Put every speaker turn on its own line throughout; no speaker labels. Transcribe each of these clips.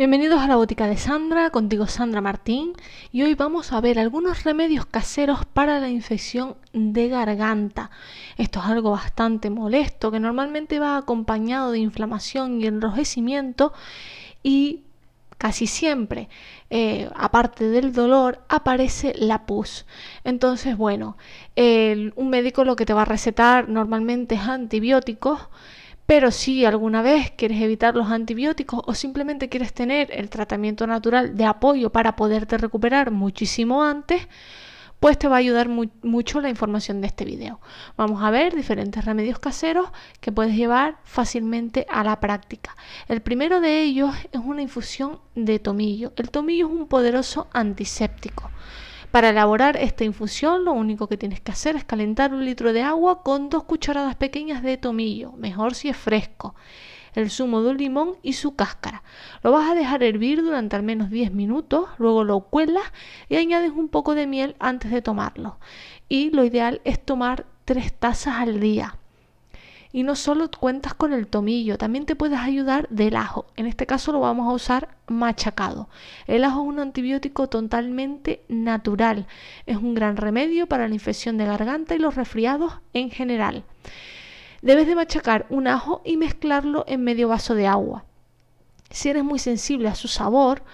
Bienvenidos a la botica de Sandra, contigo Sandra Martín, y hoy vamos a ver algunos remedios caseros para la infección de garganta. Esto es algo bastante molesto que normalmente va acompañado de inflamación y enrojecimiento y casi siempre, eh, aparte del dolor, aparece la pus. Entonces, bueno, un médico lo que te va a recetar normalmente es antibióticos. Pero si alguna vez quieres evitar los antibióticos o simplemente quieres tener el tratamiento natural de apoyo para poderte recuperar muchísimo antes, pues te va a ayudar mucho la información de este video. Vamos a ver diferentes remedios caseros que puedes llevar fácilmente a la práctica. El primero de ellos es una infusión de tomillo. El tomillo es un poderoso antiséptico. Para elaborar esta infusión lo único que tienes que hacer es calentar un litro de agua con dos cucharadas pequeñas de tomillo, mejor si es fresco, el zumo de un limón y su cáscara. Lo vas a dejar hervir durante al menos 10 minutos, luego lo cuelas y añades un poco de miel antes de tomarlo. Y lo ideal es tomar tres tazas al día. Y no solo cuentas con el tomillo, también te puedes ayudar del ajo. En este caso lo vamos a usar machacado. El ajo es un antibiótico totalmente natural. Es un gran remedio para la infección de garganta y los resfriados en general. Debes de machacar un ajo y mezclarlo en medio vaso de agua. Si eres muy sensible a su sabor,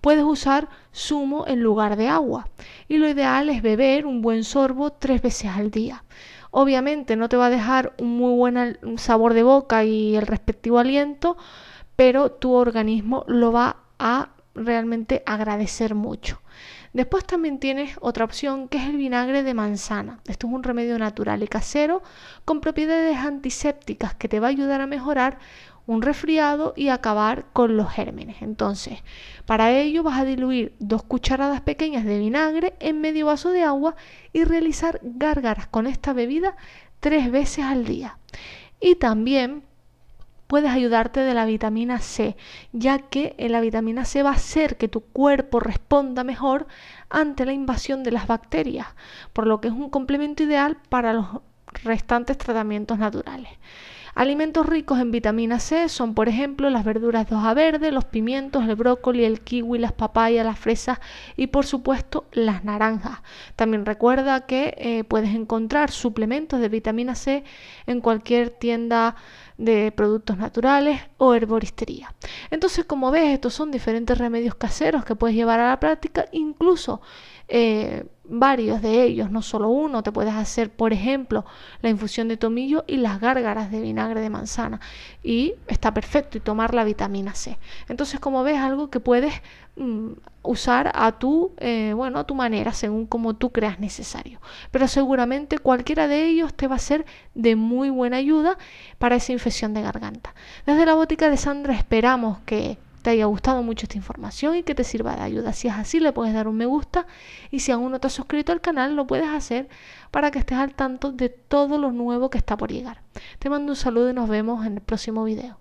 puedes usar zumo en lugar de agua. Y lo ideal es beber un buen sorbo tres veces al día. Obviamente no te va a dejar un muy buen sabor de boca y el respectivo aliento, pero tu organismo lo va a realmente agradecer mucho. Después también tienes otra opción que es el vinagre de manzana. Esto es un remedio natural y casero con propiedades antisépticas que te va a ayudar a mejorar un resfriado y acabar con los gérmenes. Entonces, para ello vas a diluir dos cucharadas pequeñas de vinagre en medio vaso de agua y realizar gárgaras con esta bebida tres veces al día. Y también puedes ayudarte de la vitamina C, ya que eh, la vitamina C va a hacer que tu cuerpo responda mejor ante la invasión de las bacterias, por lo que es un complemento ideal para los restantes tratamientos naturales. Alimentos ricos en vitamina C son, por ejemplo, las verduras de hoja verde, los pimientos, el brócoli, el kiwi, las papayas, las fresas y, por supuesto, las naranjas. También recuerda que eh, puedes encontrar suplementos de vitamina C en cualquier tienda de productos naturales o herboristería. Entonces, como ves, estos son diferentes remedios caseros que puedes llevar a la práctica, incluso eh, varios de ellos, no solo uno. Te puedes hacer, por ejemplo, la infusión de tomillo y las gárgaras de vinagre de manzana y está perfecto y tomar la vitamina C. Entonces, como ves, algo que puedes mm, usar a tu, eh, bueno, a tu manera, según como tú creas necesario. Pero seguramente cualquiera de ellos te va a ser de muy buena ayuda para esa infección de garganta. Desde la botica de Sandra esperamos que te haya gustado mucho esta información y que te sirva de ayuda. Si es así, le puedes dar un me gusta y si aún no te has suscrito al canal, lo puedes hacer para que estés al tanto de todo lo nuevo que está por llegar. Te mando un saludo y nos vemos en el próximo video.